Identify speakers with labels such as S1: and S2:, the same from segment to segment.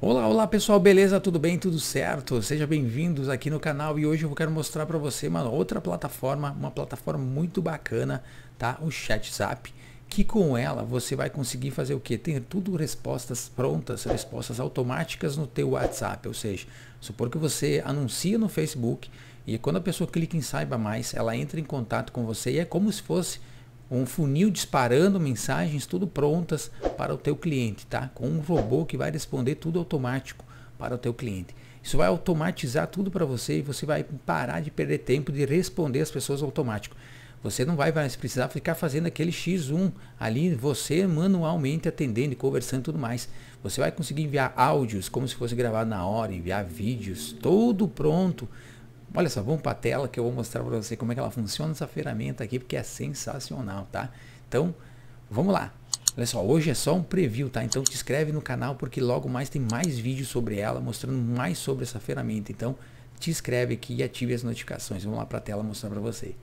S1: Olá, olá pessoal, beleza? Tudo bem? Tudo certo? Sejam bem-vindos aqui no canal e hoje eu quero mostrar para você uma outra plataforma, uma plataforma muito bacana, tá? O ChatZap, que com ela você vai conseguir fazer o que? Ter tudo respostas prontas, respostas automáticas no teu WhatsApp, ou seja, supor que você anuncia no Facebook e quando a pessoa clica em saiba mais, ela entra em contato com você e é como se fosse um funil disparando mensagens tudo prontas para o teu cliente, tá? Com um robô que vai responder tudo automático para o teu cliente. Isso vai automatizar tudo para você e você vai parar de perder tempo de responder as pessoas automático. Você não vai mais precisar ficar fazendo aquele X1 ali, você manualmente atendendo e conversando e tudo mais. Você vai conseguir enviar áudios como se fosse gravado na hora, enviar vídeos, tudo pronto Olha só, vamos para a tela que eu vou mostrar para você como é que ela funciona essa ferramenta aqui, porque é sensacional, tá? Então, vamos lá. Olha só, hoje é só um preview, tá? Então, te inscreve no canal porque logo mais tem mais vídeos sobre ela, mostrando mais sobre essa ferramenta. Então, te inscreve aqui e ative as notificações. Vamos lá para a tela mostrar para você.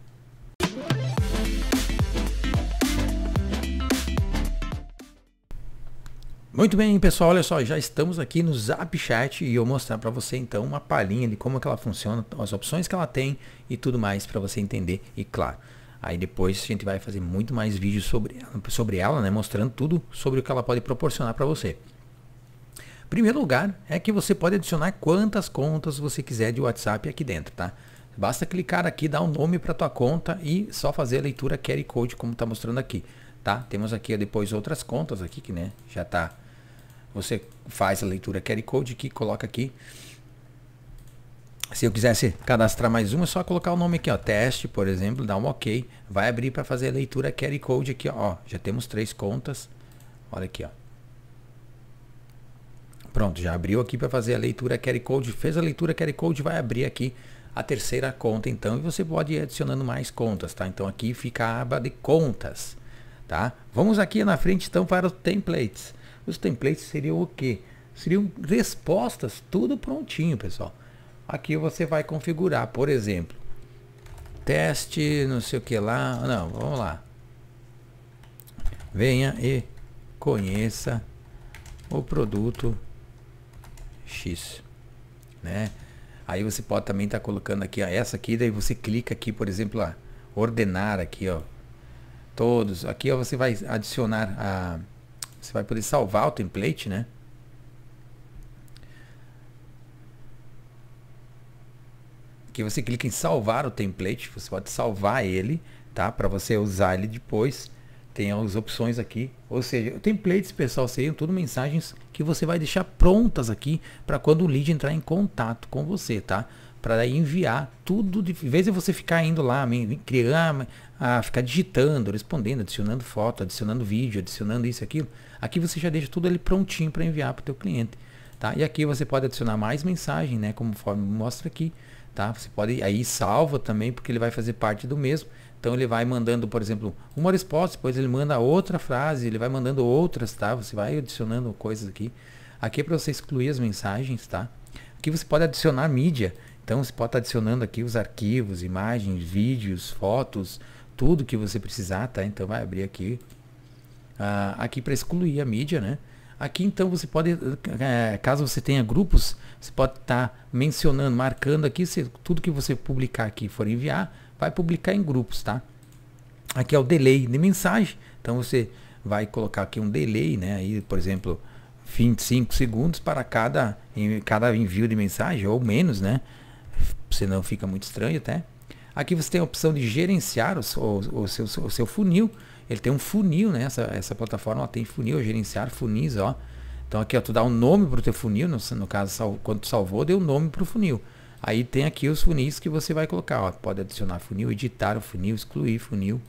S1: Muito bem, pessoal, olha só, já estamos aqui no Zap Chat e eu vou mostrar para você então uma palhinha de como é que ela funciona, as opções que ela tem e tudo mais para você entender e claro. Aí depois a gente vai fazer muito mais vídeos sobre, sobre ela, né, mostrando tudo sobre o que ela pode proporcionar para você. Primeiro lugar é que você pode adicionar quantas contas você quiser de WhatsApp aqui dentro, tá? Basta clicar aqui, dar um nome para tua conta e só fazer a leitura QR Code como está mostrando aqui, tá? Temos aqui depois outras contas aqui que, né, já está você faz a leitura QR Code que coloca aqui. Se eu quisesse cadastrar mais uma, é só colocar o nome aqui, ó, teste, por exemplo, dá um OK, vai abrir para fazer a leitura QR Code aqui, ó, já temos três contas. Olha aqui, ó. Pronto, já abriu aqui para fazer a leitura QR Code, fez a leitura QR Code, vai abrir aqui a terceira conta então, e você pode ir adicionando mais contas, tá? Então aqui fica a aba de contas, tá? Vamos aqui na frente então para os templates. Os templates seriam o que Seriam respostas, tudo prontinho, pessoal. Aqui você vai configurar, por exemplo, teste, não sei o que lá. Não, vamos lá. Venha e conheça o produto X, né? Aí você pode também estar tá colocando aqui, ó, essa aqui, daí você clica aqui, por exemplo, ó, ordenar aqui, ó, todos. Aqui ó, você vai adicionar a você vai poder salvar o template, né? Que você clica em salvar o template, você pode salvar ele, tá? Para você usar ele depois. Tem as opções aqui, ou seja, templates, pessoal, seriam tudo mensagens que você vai deixar prontas aqui para quando o lead entrar em contato com você, tá? para enviar tudo, de, em vez de você ficar indo lá, criar, a ficar digitando, respondendo, adicionando foto, adicionando vídeo, adicionando isso aquilo, aqui você já deixa tudo ele prontinho para enviar para o teu cliente, tá? E aqui você pode adicionar mais mensagem, né, como mostra aqui, tá? Você pode aí salva também, porque ele vai fazer parte do mesmo. Então ele vai mandando, por exemplo, uma resposta, depois ele manda outra frase, ele vai mandando outras, tá? Você vai adicionando coisas aqui. Aqui é para você excluir as mensagens, tá? Aqui você pode adicionar mídia. Então você pode estar adicionando aqui os arquivos, imagens, vídeos, fotos, tudo que você precisar, tá? Então vai abrir aqui, uh, aqui para excluir a mídia, né? Aqui então você pode, eh, eh, caso você tenha grupos, você pode estar tá mencionando, marcando aqui, se tudo que você publicar aqui for enviar, vai publicar em grupos, tá? Aqui é o delay de mensagem, então você vai colocar aqui um delay, né? Aí, por exemplo, 25 segundos para cada, cada envio de mensagem ou menos, né? senão fica muito estranho até. Aqui você tem a opção de gerenciar o, o, seu, o seu funil. Ele tem um funil, né? Essa, essa plataforma tem funil, é gerenciar funis, ó. Então aqui, ó, tu dá um nome para o teu funil, no, no caso, sal, quando tu salvou, deu um nome para o funil. Aí tem aqui os funis que você vai colocar, ó. Pode adicionar funil, editar o funil, excluir funil.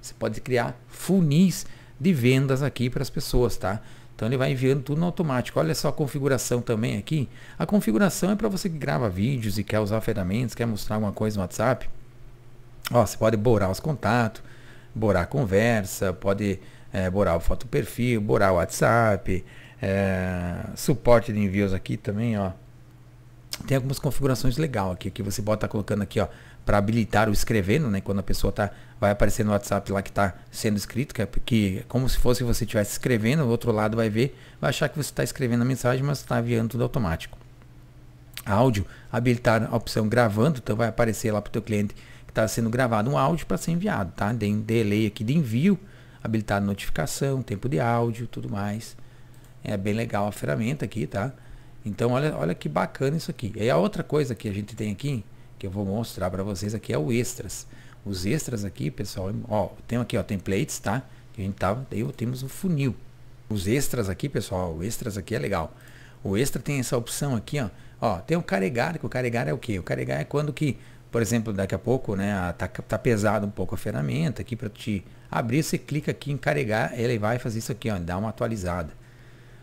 S1: Você pode criar funis de vendas aqui para as pessoas, tá? Então ele vai enviando tudo no automático. Olha só a configuração também aqui. A configuração é para você que grava vídeos e quer usar ferramentas, quer mostrar alguma coisa no WhatsApp. Ó, você pode borar os contatos, borar a conversa, pode é, borar o foto perfil, borar o WhatsApp, é, suporte de envios aqui também, ó. Tem algumas configurações legal aqui que você pode estar tá colocando aqui, ó, para habilitar o escrevendo, né? Quando a pessoa tá, vai aparecer no WhatsApp lá que está sendo escrito, que é porque, é como se fosse você estivesse escrevendo, o outro lado vai ver, vai achar que você está escrevendo a mensagem, mas está enviando tudo automático. Áudio, habilitar a opção gravando, então vai aparecer lá para o teu cliente que está sendo gravado um áudio para ser enviado, tá? Tem delay aqui de envio, habilitar notificação, tempo de áudio, tudo mais. É bem legal a ferramenta aqui, tá? Então olha, olha que bacana isso aqui. E a outra coisa que a gente tem aqui, que eu vou mostrar para vocês aqui é o extras. Os extras aqui, pessoal, é, ó, tem aqui, ó, templates, tá? Que a gente tava, tá, temos o funil. Os extras aqui, pessoal, o extras aqui é legal. O extra tem essa opção aqui, ó. Ó, tem o carregar, que o carregar é o que O carregar é quando que, por exemplo, daqui a pouco, né, tá, tá pesado um pouco a ferramenta aqui para te abrir, você clica aqui em carregar, ele vai fazer isso aqui, ó, dá uma atualizada.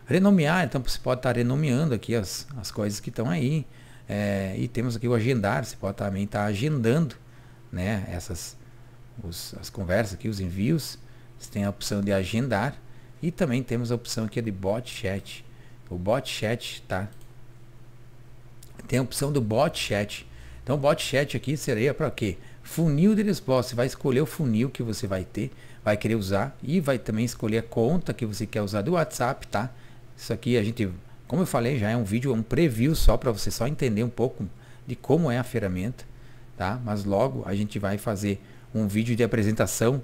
S1: Renomear, então você pode estar tá renomeando aqui as, as coisas que estão aí. É, e temos aqui o agendar, você pode também estar tá agendando né, essas os, as conversas aqui, os envios. Você tem a opção de agendar e também temos a opção aqui de bot chat. O bot chat, tá? Tem a opção do bot chat. Então, bot chat aqui seria para quê? Funil de resposta. Você vai escolher o funil que você vai ter, vai querer usar e vai também escolher a conta que você quer usar do WhatsApp, tá? Isso aqui a gente como eu falei, já é um vídeo, é um preview só para você só entender um pouco de como é a ferramenta, tá? Mas logo a gente vai fazer um vídeo de apresentação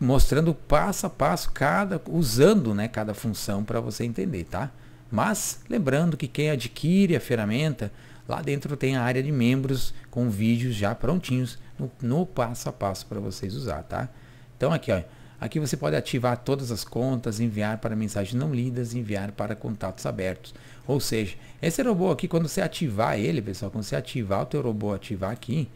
S1: mostrando passo a passo cada usando, né, cada função para você entender, tá? Mas lembrando que quem adquire a ferramenta, lá dentro tem a área de membros com vídeos já prontinhos no, no passo a passo para vocês usar, tá? Então aqui, ó, Aqui você pode ativar todas as contas, enviar para mensagens não lidas, enviar para contatos abertos. Ou seja, esse robô aqui, quando você ativar ele, pessoal, quando você ativar o teu robô, ativar aqui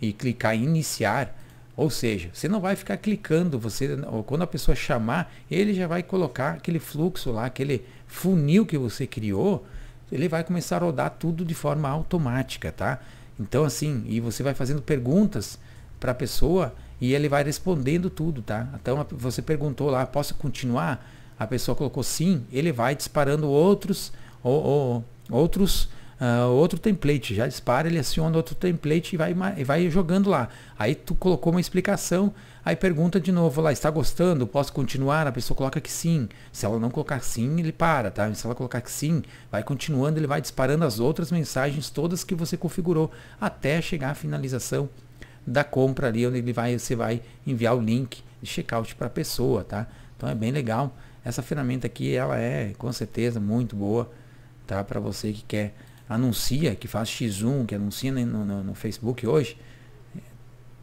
S1: e clicar em iniciar, ou seja, você não vai ficar clicando, você, quando a pessoa chamar, ele já vai colocar aquele fluxo lá, aquele funil que você criou, ele vai começar a rodar tudo de forma automática, tá? Então assim, e você vai fazendo perguntas para a pessoa e ele vai respondendo tudo, tá? Então você perguntou lá, posso continuar? A pessoa colocou sim, ele vai disparando outros, ou, ou outros, uh, outro template. Já dispara, ele aciona outro template e vai, e vai jogando lá. Aí tu colocou uma explicação, aí pergunta de novo lá, está gostando? Posso continuar? A pessoa coloca que sim. Se ela não colocar sim, ele para, tá? Se ela colocar que sim, vai continuando, ele vai disparando as outras mensagens todas que você configurou até chegar à finalização da compra ali, onde ele vai, você vai enviar o link de checkout para a pessoa, tá? Então é bem legal. Essa ferramenta aqui, ela é com certeza muito boa, tá? Para você que quer anuncia, que faz X1, que anuncia no, no, no Facebook hoje.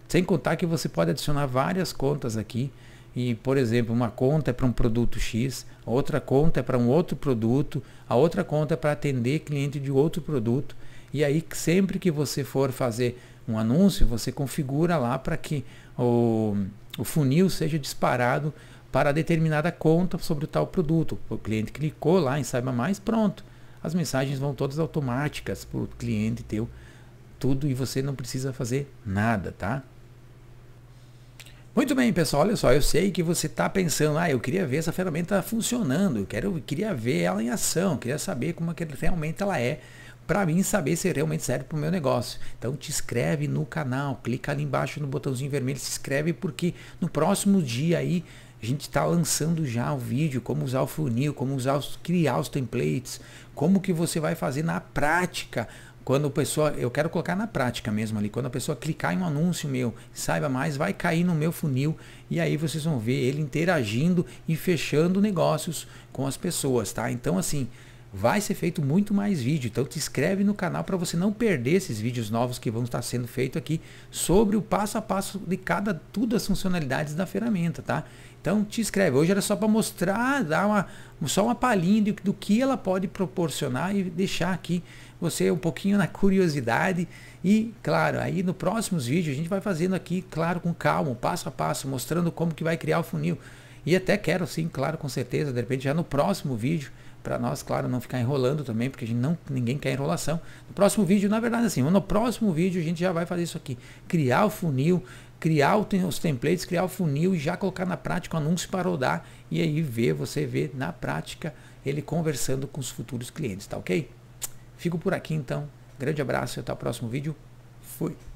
S1: Sem contar que você pode adicionar várias contas aqui. E, por exemplo, uma conta é para um produto X, a outra conta é para um outro produto, a outra conta é para atender cliente de outro produto. E aí, sempre que você for fazer um anúncio, você configura lá para que o, o funil seja disparado para determinada conta sobre o tal produto. O cliente clicou lá em Saiba Mais, pronto. As mensagens vão todas automáticas para o cliente teu, tudo e você não precisa fazer nada, tá? Muito bem, pessoal, olha só, eu sei que você está pensando, ah, eu queria ver essa ferramenta funcionando, eu, quero, eu queria ver ela em ação, queria saber como é que realmente ela é para mim saber se é realmente serve para o meu negócio. Então te inscreve no canal, clica ali embaixo no botãozinho vermelho, se inscreve porque no próximo dia aí a gente está lançando já o vídeo como usar o funil, como usar os, criar os templates, como que você vai fazer na prática quando a pessoa, eu quero colocar na prática mesmo ali, quando a pessoa clicar em um anúncio meu, saiba mais, vai cair no meu funil e aí vocês vão ver ele interagindo e fechando negócios com as pessoas, tá? Então assim, vai ser feito muito mais vídeo. Então te inscreve no canal para você não perder esses vídeos novos que vão estar sendo feitos aqui sobre o passo a passo de cada tudo as funcionalidades da ferramenta, tá? Então te inscreve. Hoje era só para mostrar, dar uma só uma palhinha do, do que ela pode proporcionar e deixar aqui você um pouquinho na curiosidade e claro, aí no próximos vídeos a gente vai fazendo aqui, claro, com calma, passo a passo, mostrando como que vai criar o funil. E até quero sim, claro, com certeza, de repente já no próximo vídeo para nós, claro, não ficar enrolando também, porque a gente não, ninguém quer enrolação. No próximo vídeo, na verdade, assim, no próximo vídeo a gente já vai fazer isso aqui, criar o funil, criar os templates, criar o funil e já colocar na prática o anúncio para rodar e aí ver, você vê na prática ele conversando com os futuros clientes, tá ok? Fico por aqui então, grande abraço e até o próximo vídeo, fui!